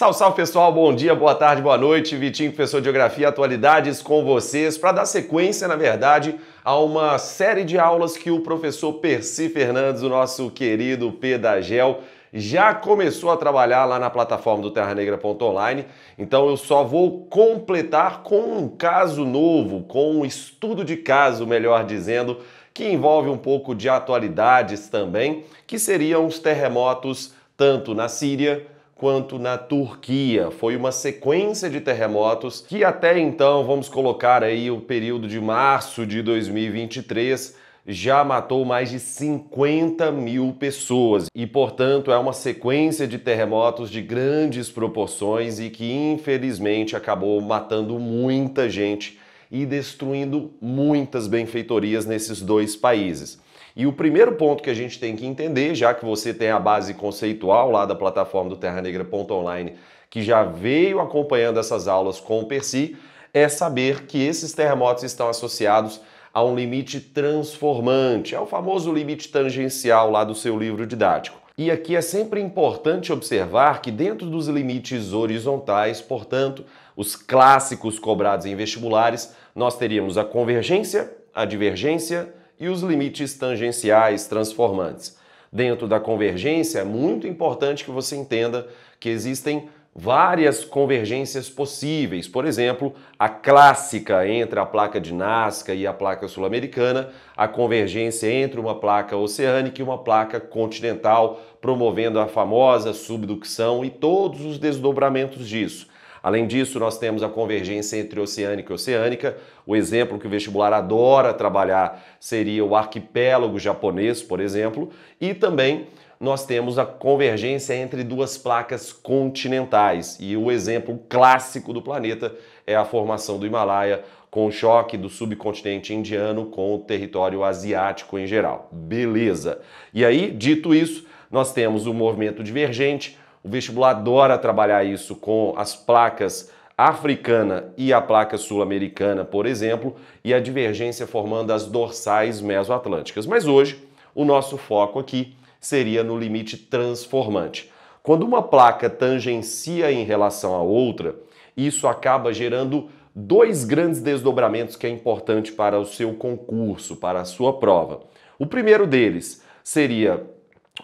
Salve, salve pessoal, bom dia, boa tarde, boa noite. Vitinho, professor de Geografia Atualidades com vocês para dar sequência, na verdade, a uma série de aulas que o professor Percy Fernandes, o nosso querido Pedagel, já começou a trabalhar lá na plataforma do terranegra.online, então eu só vou completar com um caso novo, com um estudo de caso, melhor dizendo, que envolve um pouco de atualidades também, que seriam os terremotos tanto na Síria, quanto na Turquia. Foi uma sequência de terremotos que até então, vamos colocar aí o período de março de 2023, já matou mais de 50 mil pessoas e, portanto, é uma sequência de terremotos de grandes proporções e que, infelizmente, acabou matando muita gente e destruindo muitas benfeitorias nesses dois países. E o primeiro ponto que a gente tem que entender, já que você tem a base conceitual lá da plataforma do Terra online, que já veio acompanhando essas aulas com o Percy, é saber que esses terremotos estão associados a um limite transformante, é o famoso limite tangencial lá do seu livro didático. E aqui é sempre importante observar que dentro dos limites horizontais, portanto, os clássicos cobrados em vestibulares, nós teríamos a convergência, a divergência, e os limites tangenciais transformantes. Dentro da convergência, é muito importante que você entenda que existem várias convergências possíveis. Por exemplo, a clássica entre a placa de Nazca e a placa sul-americana, a convergência entre uma placa oceânica e uma placa continental, promovendo a famosa subducção e todos os desdobramentos disso. Além disso, nós temos a convergência entre oceânica e oceânica. O exemplo que o vestibular adora trabalhar seria o arquipélago japonês, por exemplo, e também nós temos a convergência entre duas placas continentais. E o exemplo clássico do planeta é a formação do Himalaia, com o choque do subcontinente indiano com o território asiático em geral. Beleza! E aí, dito isso, nós temos o movimento divergente, o vestibular adora trabalhar isso com as placas africana e a placa sul-americana, por exemplo, e a divergência formando as dorsais mesoatlânticas. Mas hoje, o nosso foco aqui seria no limite transformante. Quando uma placa tangencia em relação à outra, isso acaba gerando dois grandes desdobramentos que é importante para o seu concurso, para a sua prova. O primeiro deles seria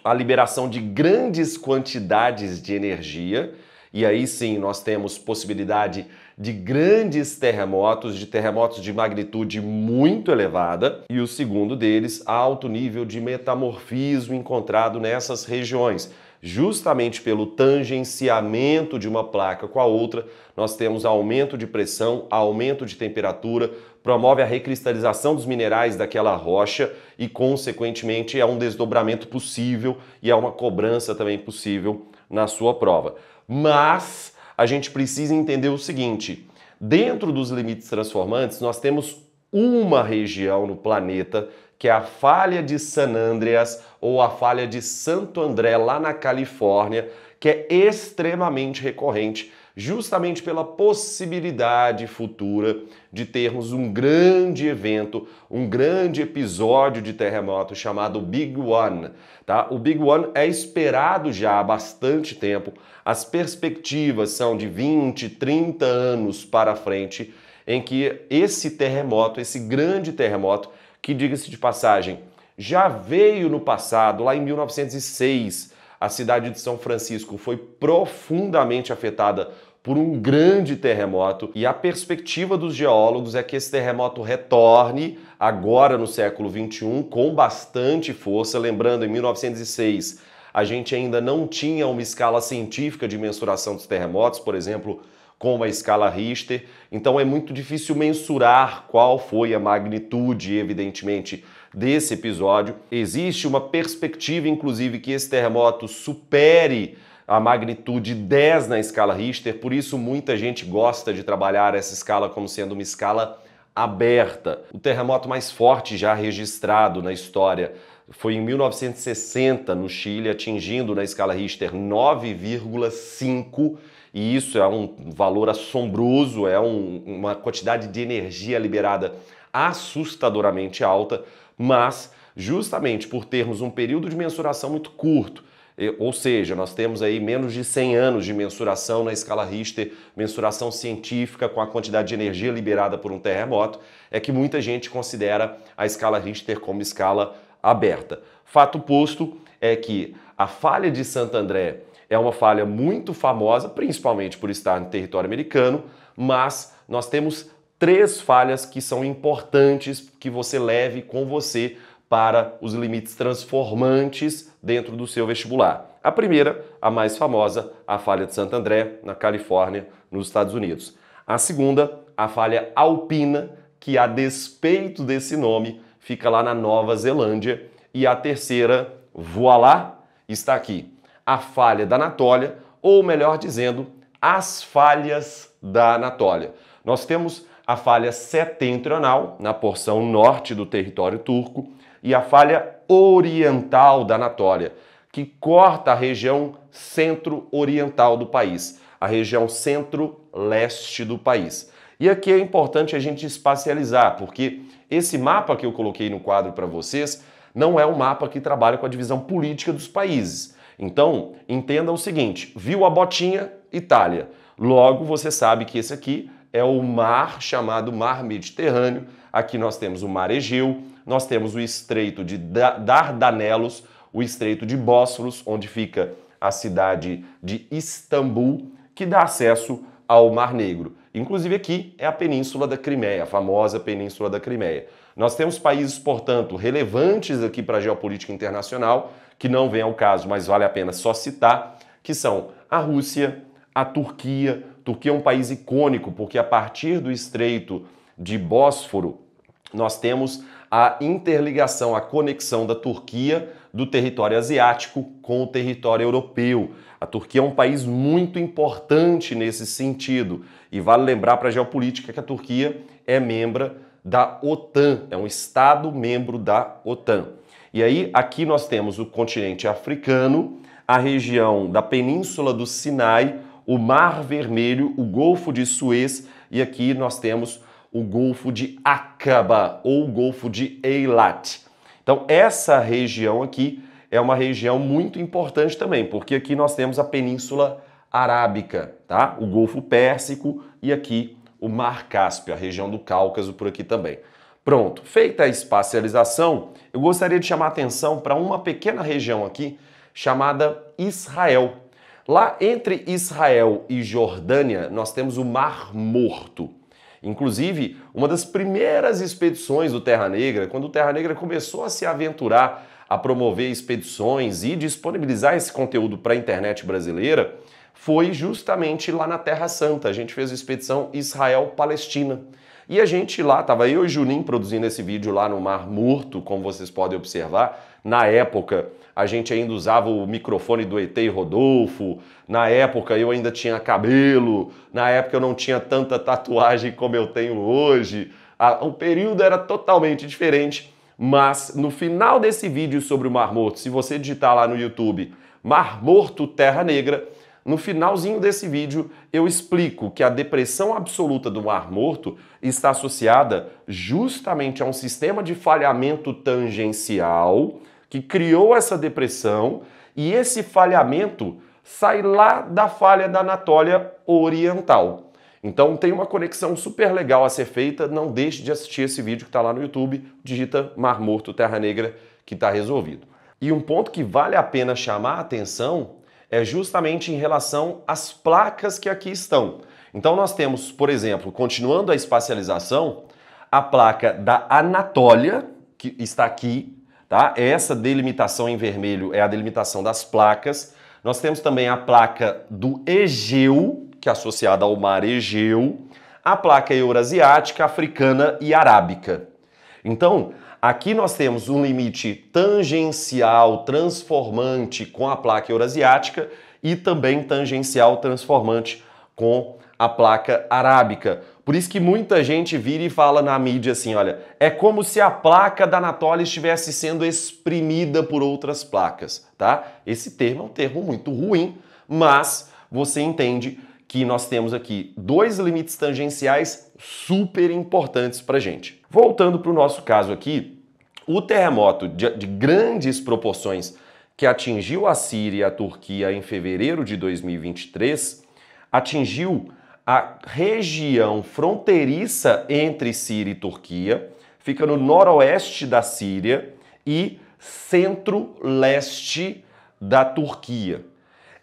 a liberação de grandes quantidades de energia, e aí sim nós temos possibilidade de grandes terremotos, de terremotos de magnitude muito elevada, e o segundo deles, alto nível de metamorfismo encontrado nessas regiões. Justamente pelo tangenciamento de uma placa com a outra, nós temos aumento de pressão, aumento de temperatura, promove a recristalização dos minerais daquela rocha e, consequentemente, é um desdobramento possível e é uma cobrança também possível na sua prova. Mas a gente precisa entender o seguinte: dentro dos limites transformantes, nós temos uma região no planeta que é a falha de San Andreas ou a falha de Santo André, lá na Califórnia, que é extremamente recorrente justamente pela possibilidade futura de termos um grande evento, um grande episódio de terremoto chamado Big One. Tá? O Big One é esperado já há bastante tempo, as perspectivas são de 20, 30 anos para frente, em que esse terremoto, esse grande terremoto, que diga-se de passagem, já veio no passado, lá em 1906, a cidade de São Francisco foi profundamente afetada por um grande terremoto e a perspectiva dos geólogos é que esse terremoto retorne agora no século 21 com bastante força, lembrando em 1906 a gente ainda não tinha uma escala científica de mensuração dos terremotos, por exemplo, com uma escala Richter, então é muito difícil mensurar qual foi a magnitude, evidentemente, desse episódio. Existe uma perspectiva, inclusive, que esse terremoto supere a magnitude 10 na escala Richter, por isso muita gente gosta de trabalhar essa escala como sendo uma escala aberta. O terremoto mais forte já registrado na história foi em 1960 no Chile, atingindo na escala Richter 9,5 e isso é um valor assombroso, é um, uma quantidade de energia liberada assustadoramente alta, mas justamente por termos um período de mensuração muito curto ou seja, nós temos aí menos de 100 anos de mensuração na escala Richter, mensuração científica com a quantidade de energia liberada por um terremoto, é que muita gente considera a escala Richter como escala aberta. Fato posto é que a falha de Santo André é uma falha muito famosa, principalmente por estar no território americano, mas nós temos três falhas que são importantes que você leve com você para os limites transformantes dentro do seu vestibular. A primeira, a mais famosa, a falha de Santo André, na Califórnia, nos Estados Unidos. A segunda, a falha alpina, que a despeito desse nome, fica lá na Nova Zelândia. E a terceira, voilá, está aqui. A falha da Anatólia, ou melhor dizendo, as falhas da Anatólia. Nós temos a falha setentrional, na porção norte do território turco, e a falha oriental da Anatólia, que corta a região centro-oriental do país, a região centro-leste do país. E aqui é importante a gente espacializar, porque esse mapa que eu coloquei no quadro para vocês não é um mapa que trabalha com a divisão política dos países. Então, entenda o seguinte: viu a botinha, Itália. Logo, você sabe que esse aqui é o mar chamado Mar Mediterrâneo. Aqui nós temos o Mar Egeu, nós temos o Estreito de Dardanelos, o Estreito de Bósforos, onde fica a cidade de Istambul, que dá acesso ao Mar Negro. Inclusive aqui é a Península da Crimeia, a famosa Península da Crimeia. Nós temos países, portanto, relevantes aqui para a geopolítica internacional, que não vem ao caso, mas vale a pena só citar, que são a Rússia, a Turquia. Turquia é um país icônico, porque a partir do Estreito de Bósforo, nós temos a interligação, a conexão da Turquia do território asiático com o território europeu. A Turquia é um país muito importante nesse sentido. E vale lembrar para a geopolítica que a Turquia é membro da OTAN, é um Estado membro da OTAN. E aí, aqui nós temos o continente africano, a região da Península do Sinai, o Mar Vermelho, o Golfo de Suez e aqui nós temos o Golfo de Aqaba ou o Golfo de Eilat. Então, essa região aqui é uma região muito importante também, porque aqui nós temos a Península Arábica, tá? O Golfo Pérsico e aqui o Mar Cáspio, a região do Cáucaso por aqui também. Pronto, feita a espacialização, eu gostaria de chamar atenção para uma pequena região aqui chamada Israel. Lá entre Israel e Jordânia, nós temos o Mar Morto. Inclusive, uma das primeiras expedições do Terra Negra, quando o Terra Negra começou a se aventurar a promover expedições e disponibilizar esse conteúdo para a internet brasileira, foi justamente lá na Terra Santa. A gente fez a expedição Israel-Palestina. E a gente lá, tava eu e Juninho produzindo esse vídeo lá no Mar Morto, como vocês podem observar. Na época, a gente ainda usava o microfone do ET Rodolfo. Na época, eu ainda tinha cabelo. Na época, eu não tinha tanta tatuagem como eu tenho hoje. O período era totalmente diferente. Mas no final desse vídeo sobre o Mar Morto, se você digitar lá no YouTube Mar Morto Terra Negra, no finalzinho desse vídeo, eu explico que a depressão absoluta do Mar Morto está associada justamente a um sistema de falhamento tangencial que criou essa depressão e esse falhamento sai lá da falha da Anatólia Oriental. Então tem uma conexão super legal a ser feita. Não deixe de assistir esse vídeo que está lá no YouTube. Digita Mar Morto Terra Negra que está resolvido. E um ponto que vale a pena chamar a atenção é justamente em relação às placas que aqui estão. Então nós temos, por exemplo, continuando a espacialização, a placa da Anatólia, que está aqui, tá? Essa delimitação em vermelho é a delimitação das placas. Nós temos também a placa do Egeu, que é associada ao mar Egeu, a placa eurasiática, africana e arábica. Então, Aqui nós temos um limite tangencial transformante com a placa eurasiática e também tangencial transformante com a placa arábica. Por isso que muita gente vira e fala na mídia assim, olha, é como se a placa da Anatólia estivesse sendo exprimida por outras placas, tá? Esse termo é um termo muito ruim, mas você entende que nós temos aqui dois limites tangenciais super importantes para gente. Voltando para o nosso caso aqui, o terremoto de, de grandes proporções que atingiu a Síria e a Turquia em fevereiro de 2023 atingiu a região fronteiriça entre Síria e Turquia, fica no noroeste da Síria e centro-leste da Turquia.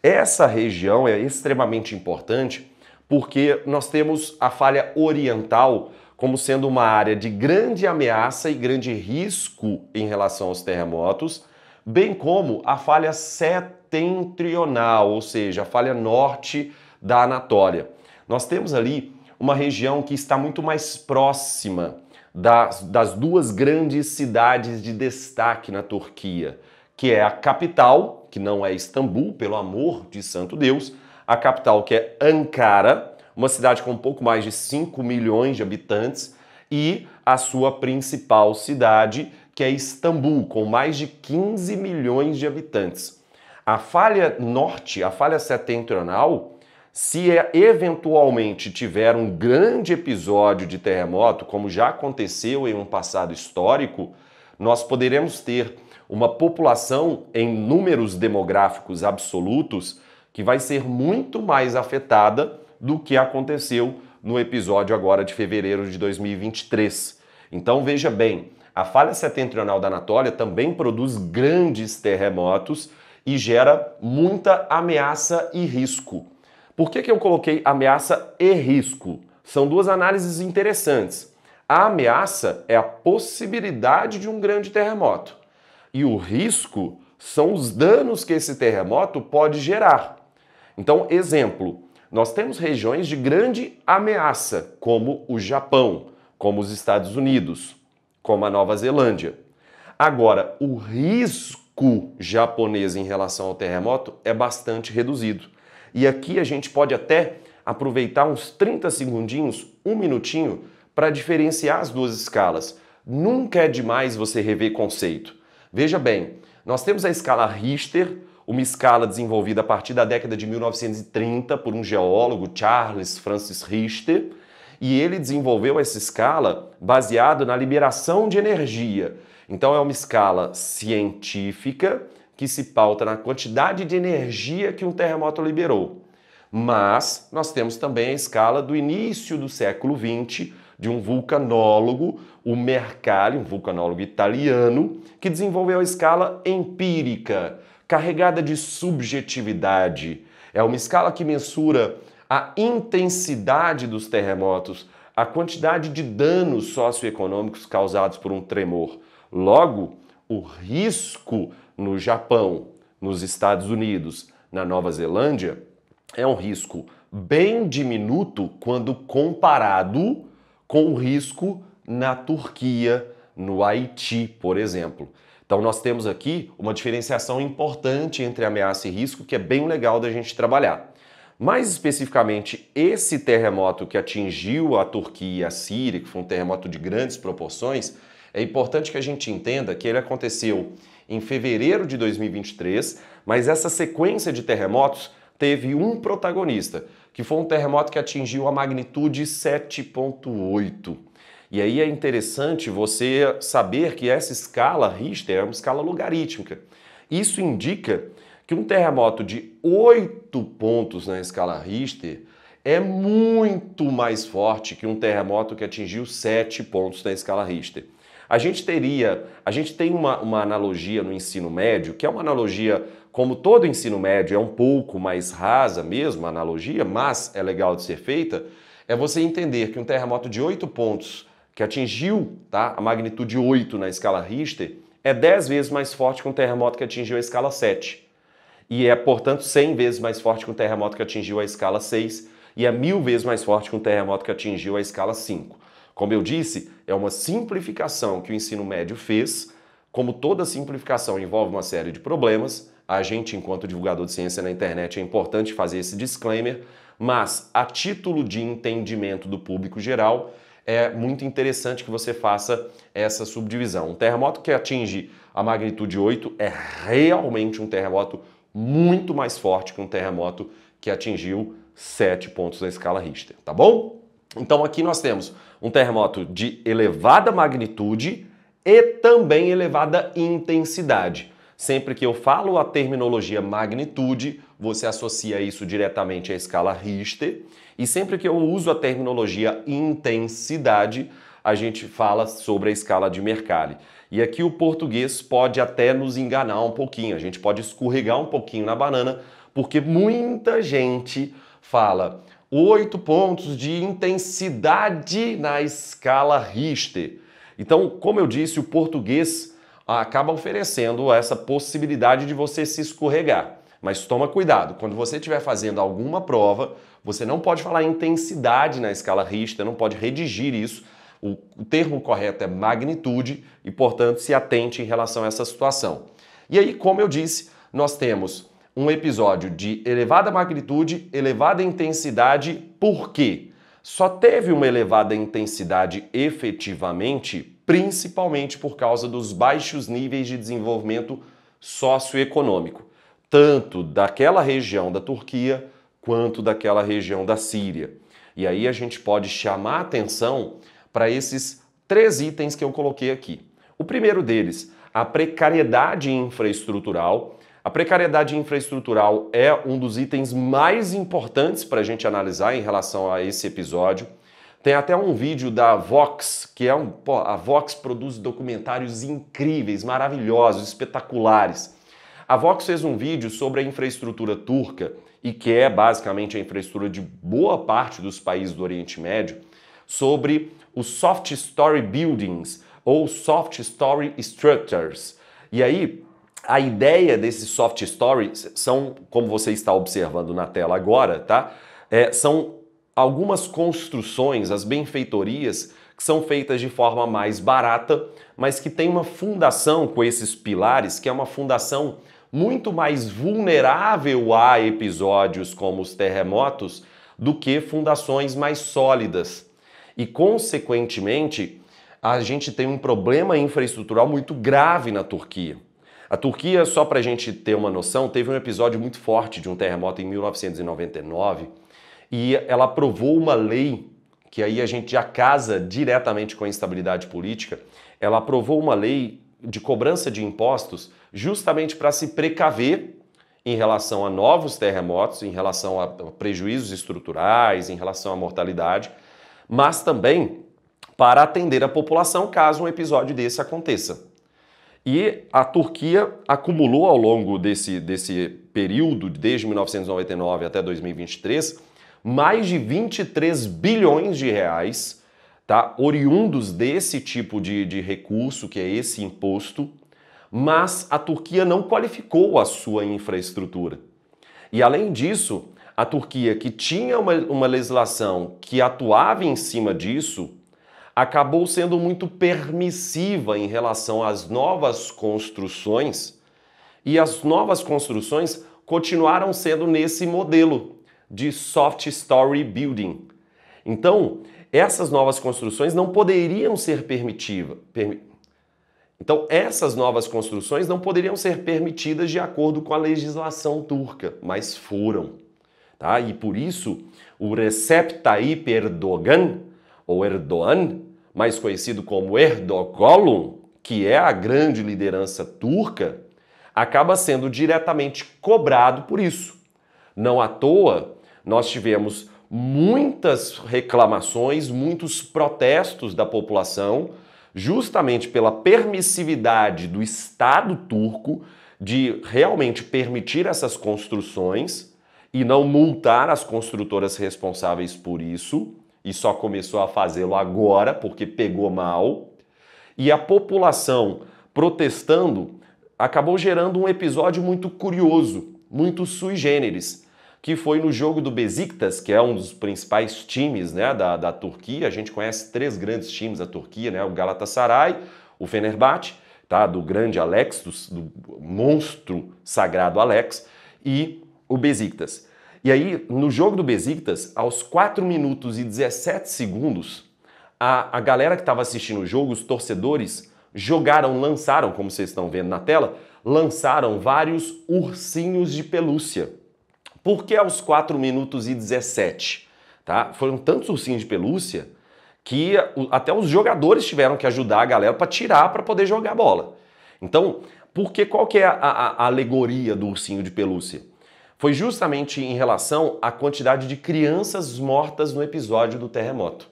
Essa região é extremamente importante porque nós temos a falha oriental como sendo uma área de grande ameaça e grande risco em relação aos terremotos, bem como a falha setentrional, ou seja, a falha norte da Anatólia. Nós temos ali uma região que está muito mais próxima das, das duas grandes cidades de destaque na Turquia, que é a capital, que não é Istambul, pelo amor de santo Deus, a capital que é Ankara, uma cidade com um pouco mais de 5 milhões de habitantes, e a sua principal cidade, que é Istambul, com mais de 15 milhões de habitantes. A falha norte, a falha setentrional, se é, eventualmente tiver um grande episódio de terremoto, como já aconteceu em um passado histórico, nós poderemos ter uma população em números demográficos absolutos que vai ser muito mais afetada do que aconteceu no episódio agora de fevereiro de 2023. Então veja bem, a falha setentrional da Anatólia também produz grandes terremotos e gera muita ameaça e risco. Por que, que eu coloquei ameaça e risco? São duas análises interessantes. A ameaça é a possibilidade de um grande terremoto e o risco são os danos que esse terremoto pode gerar. Então, exemplo, nós temos regiões de grande ameaça, como o Japão, como os Estados Unidos, como a Nova Zelândia. Agora, o risco japonês em relação ao terremoto é bastante reduzido. E aqui a gente pode até aproveitar uns 30 segundinhos, um minutinho, para diferenciar as duas escalas. Nunca é demais você rever conceito. Veja bem, nós temos a escala Richter, uma escala desenvolvida a partir da década de 1930 por um geólogo, Charles Francis Richter, e ele desenvolveu essa escala baseado na liberação de energia. Então é uma escala científica que se pauta na quantidade de energia que um terremoto liberou. Mas nós temos também a escala do início do século XX, de um vulcanólogo, o Mercalli, um vulcanólogo italiano, que desenvolveu a escala empírica, carregada de subjetividade. É uma escala que mensura a intensidade dos terremotos, a quantidade de danos socioeconômicos causados por um tremor. Logo, o risco no Japão, nos Estados Unidos, na Nova Zelândia, é um risco bem diminuto quando comparado com risco na Turquia, no Haiti, por exemplo. Então nós temos aqui uma diferenciação importante entre ameaça e risco que é bem legal da gente trabalhar. Mais especificamente, esse terremoto que atingiu a Turquia e a Síria, que foi um terremoto de grandes proporções, é importante que a gente entenda que ele aconteceu em fevereiro de 2023, mas essa sequência de terremotos teve um protagonista, que foi um terremoto que atingiu a magnitude 7.8. E aí é interessante você saber que essa escala Richter é uma escala logarítmica. Isso indica que um terremoto de 8 pontos na escala Richter é muito mais forte que um terremoto que atingiu 7 pontos na escala Richter. A gente teria, a gente tem uma, uma analogia no ensino médio, que é uma analogia, como todo ensino médio, é um pouco mais rasa mesmo a analogia, mas é legal de ser feita, é você entender que um terremoto de 8 pontos, que atingiu tá, a magnitude 8 na escala Richter, é 10 vezes mais forte que um terremoto que atingiu a escala 7. E é, portanto, 100 vezes mais forte que um terremoto que atingiu a escala 6 e é mil vezes mais forte que um terremoto que atingiu a escala 5. Como eu disse, é uma simplificação que o ensino médio fez. Como toda simplificação envolve uma série de problemas, a gente, enquanto divulgador de ciência na internet, é importante fazer esse disclaimer, mas a título de entendimento do público geral, é muito interessante que você faça essa subdivisão. Um terremoto que atinge a magnitude 8 é realmente um terremoto muito mais forte que um terremoto que atingiu 7 pontos na escala Richter, tá bom? Então aqui nós temos um terremoto de elevada magnitude e também elevada intensidade. Sempre que eu falo a terminologia magnitude, você associa isso diretamente à escala Richter, e sempre que eu uso a terminologia intensidade, a gente fala sobre a escala de Mercalli. E aqui o português pode até nos enganar um pouquinho, a gente pode escorregar um pouquinho na banana, porque muita gente fala oito pontos de intensidade na escala Richter. Então, como eu disse, o português acaba oferecendo essa possibilidade de você se escorregar. Mas toma cuidado, quando você estiver fazendo alguma prova, você não pode falar intensidade na escala Richter, não pode redigir isso. O, o termo correto é magnitude e, portanto, se atente em relação a essa situação. E aí, como eu disse, nós temos um episódio de elevada magnitude, elevada intensidade, por quê? Só teve uma elevada intensidade efetivamente, principalmente por causa dos baixos níveis de desenvolvimento socioeconômico, tanto daquela região da Turquia quanto daquela região da Síria. E aí a gente pode chamar atenção para esses três itens que eu coloquei aqui. O primeiro deles, a precariedade infraestrutural, a precariedade infraestrutural é um dos itens mais importantes para a gente analisar em relação a esse episódio. Tem até um vídeo da Vox, que é um. Pô, a Vox produz documentários incríveis, maravilhosos, espetaculares. A Vox fez um vídeo sobre a infraestrutura turca, e que é basicamente a infraestrutura de boa parte dos países do Oriente Médio, sobre os soft story buildings ou soft story structures. E aí, a ideia desses soft stories são, como você está observando na tela agora, tá? É, são algumas construções, as benfeitorias, que são feitas de forma mais barata, mas que tem uma fundação com esses pilares, que é uma fundação muito mais vulnerável a episódios como os terremotos do que fundações mais sólidas. E, consequentemente, a gente tem um problema infraestrutural muito grave na Turquia. A Turquia, só para a gente ter uma noção, teve um episódio muito forte de um terremoto em 1999 e ela aprovou uma lei que aí a gente já casa diretamente com a instabilidade política. Ela aprovou uma lei de cobrança de impostos justamente para se precaver em relação a novos terremotos, em relação a prejuízos estruturais, em relação à mortalidade, mas também para atender a população caso um episódio desse aconteça. E a Turquia acumulou ao longo desse, desse período, desde 1999 até 2023, mais de 23 bilhões de reais, tá? oriundos desse tipo de, de recurso, que é esse imposto, mas a Turquia não qualificou a sua infraestrutura. E além disso, a Turquia, que tinha uma, uma legislação que atuava em cima disso, acabou sendo muito permissiva em relação às novas construções e as novas construções continuaram sendo nesse modelo de soft story building. Então, essas novas construções não poderiam ser permitivas. Então, essas novas construções não poderiam ser permitidas de acordo com a legislação turca, mas foram. Tá? E por isso, o Recep Tayyip Erdogan, ou Erdogan, mais conhecido como Erdogan, que é a grande liderança turca, acaba sendo diretamente cobrado por isso. Não à toa, nós tivemos muitas reclamações, muitos protestos da população, justamente pela permissividade do Estado turco de realmente permitir essas construções e não multar as construtoras responsáveis por isso e só começou a fazê-lo agora porque pegou mal. E a população protestando acabou gerando um episódio muito curioso, muito sui generis, que foi no jogo do Besiktas, que é um dos principais times né, da, da Turquia. A gente conhece três grandes times da Turquia, né, o Galatasaray, o Fenerbahçe, tá, do grande Alex, do, do monstro sagrado Alex, e o Besiktas. E aí, no jogo do Besiktas, aos 4 minutos e 17 segundos, a, a galera que estava assistindo o jogo, os torcedores, jogaram, lançaram, como vocês estão vendo na tela, lançaram vários ursinhos de pelúcia. Por que aos 4 minutos e 17? Tá? Foram tantos ursinhos de pelúcia que até os jogadores tiveram que ajudar a galera para tirar para poder jogar bola. Então, porque qual que é a, a, a, alegoria do ursinho de pelúcia? foi justamente em relação à quantidade de crianças mortas no episódio do terremoto.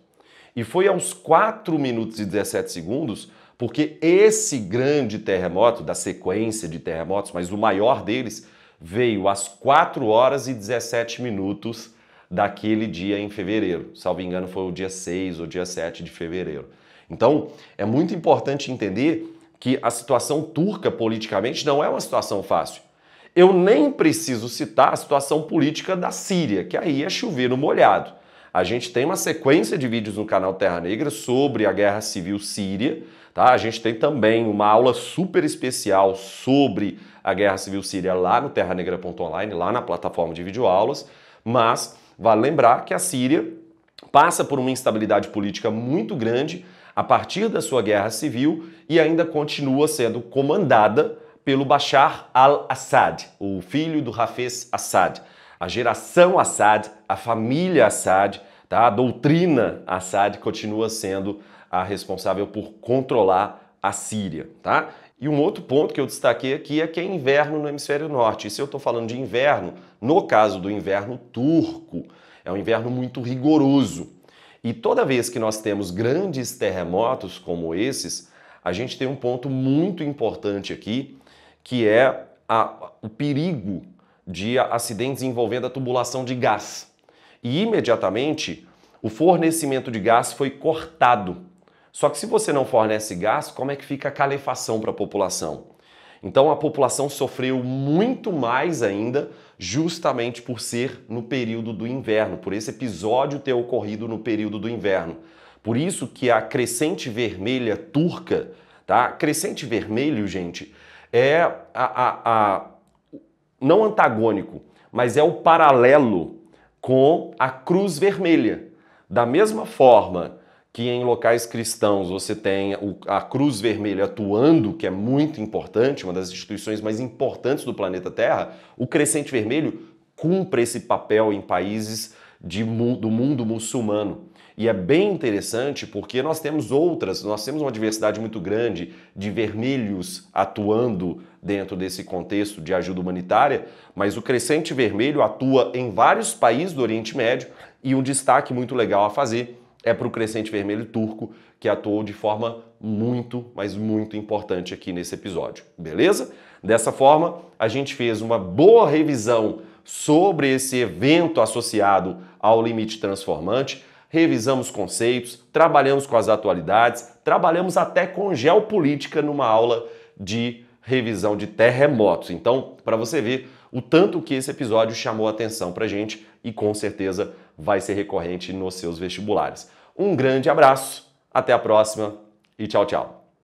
E foi aos 4 minutos e 17 segundos, porque esse grande terremoto, da sequência de terremotos, mas o maior deles, veio às 4 horas e 17 minutos daquele dia em fevereiro. Salvo engano, foi o dia 6 ou dia 7 de fevereiro. Então, é muito importante entender que a situação turca politicamente não é uma situação fácil. Eu nem preciso citar a situação política da Síria, que aí é chover no molhado. A gente tem uma sequência de vídeos no canal Terra Negra sobre a guerra civil síria. Tá? A gente tem também uma aula super especial sobre a guerra civil síria lá no terranegra.online, lá na plataforma de videoaulas. Mas vale lembrar que a Síria passa por uma instabilidade política muito grande a partir da sua guerra civil e ainda continua sendo comandada pelo Bashar al-Assad, o filho do Hafez Assad. A geração Assad, a família Assad, tá? a doutrina Assad continua sendo a responsável por controlar a Síria. Tá? E um outro ponto que eu destaquei aqui é que é inverno no hemisfério norte. E se eu estou falando de inverno, no caso do inverno turco, é um inverno muito rigoroso. E toda vez que nós temos grandes terremotos como esses, a gente tem um ponto muito importante aqui que é a, o perigo de acidentes envolvendo a tubulação de gás. E imediatamente o fornecimento de gás foi cortado. Só que se você não fornece gás, como é que fica a calefação para a população? Então a população sofreu muito mais ainda, justamente por ser no período do inverno, por esse episódio ter ocorrido no período do inverno. Por isso que a crescente vermelha turca, tá? Crescente vermelho, gente, é a, a, a não antagônico, mas é o paralelo com a cruz vermelha. Da mesma forma que em locais cristãos você tem a Cruz Vermelha atuando, que é muito importante, uma das instituições mais importantes do planeta Terra, o Crescente Vermelho cumpre esse papel em países de, do mundo muçulmano. E é bem interessante porque nós temos outras, nós temos uma diversidade muito grande de vermelhos atuando dentro desse contexto de ajuda humanitária, mas o Crescente Vermelho atua em vários países do Oriente Médio e um destaque muito legal a fazer é para o Crescente Vermelho turco, que atuou de forma muito, mas muito importante aqui nesse episódio, beleza? Dessa forma, a gente fez uma boa revisão sobre esse evento associado ao limite transformante revisamos conceitos, trabalhamos com as atualidades, trabalhamos até com geopolítica numa aula de revisão de terremotos. Então, para você ver o tanto que esse episódio chamou atenção para gente e com certeza vai ser recorrente nos seus vestibulares. Um grande abraço, até a próxima e tchau, tchau.